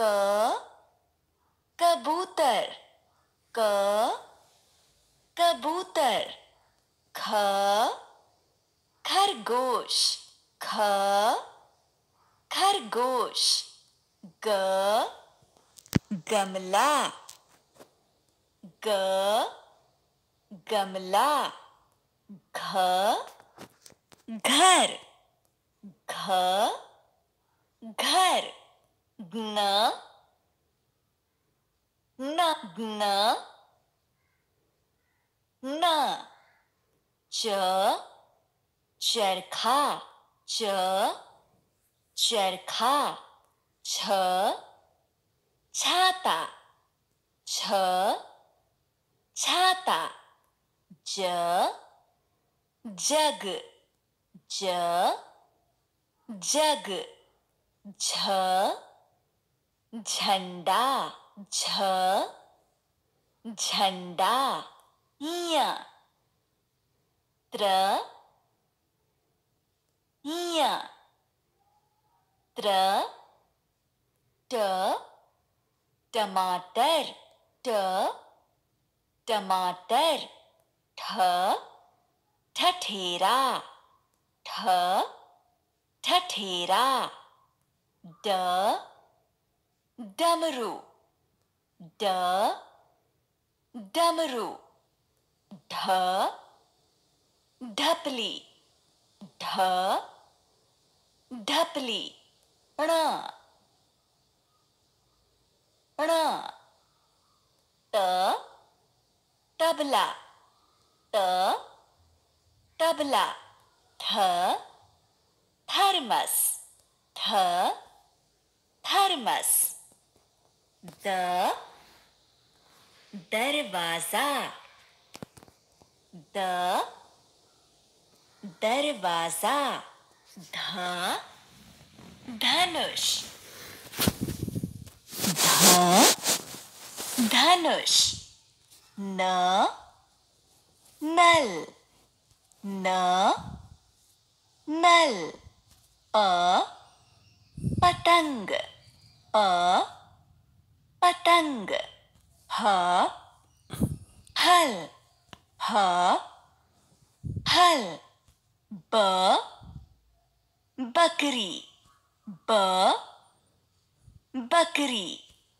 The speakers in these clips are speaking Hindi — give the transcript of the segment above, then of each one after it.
क कबूतर क कबूतर ख खरगोश ख खरगोश ग गमला ग गमला घ घर घ घर ग्न न न च चरखा च चरखा छ छाता छ छाता ज जग ज जग झ झंडा झ झंडा इया त्र इया त्र ट टमाटर ट टमाटर ठ ठठेरा ठ ठठेरा ड डमरू ड डमरू ढ ढपली ढ ढपली ण ण त तबला त तबला थ थर्मस थ thermos the darwaza the darwaza ध धनुष ध धनुष न नल न नल अ पतंग अ पतंग ह हल ह हल ब बकरी ब बकरी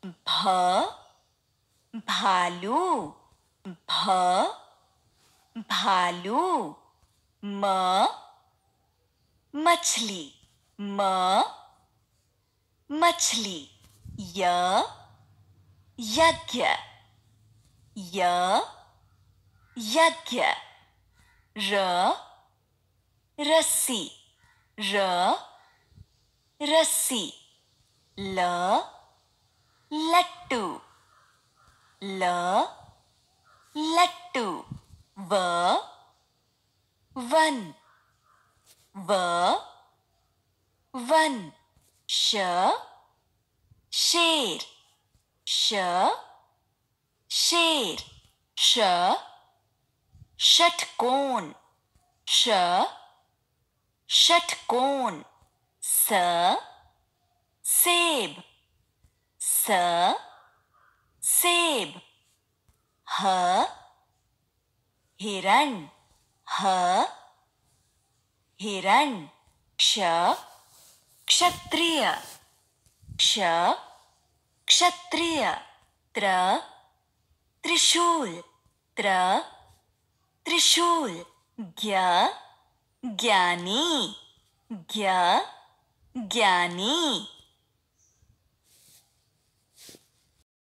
भ भालू भ भालू म मछली म मछली य यज्ञ य यज्ञ र रस्सी र रस्सी ल लट्टू ल लट्टू व वन व वन श शेर श शेर श षटकोण श षटकोण स सेब स सेब ह हिरण ह हिरण क्ष क्षत्रिय क्ष क्षत्रिय त्र त्रिशूल त्र त्रिशूल ज्ञ ज्ञानी ज्ञ ज्ञानी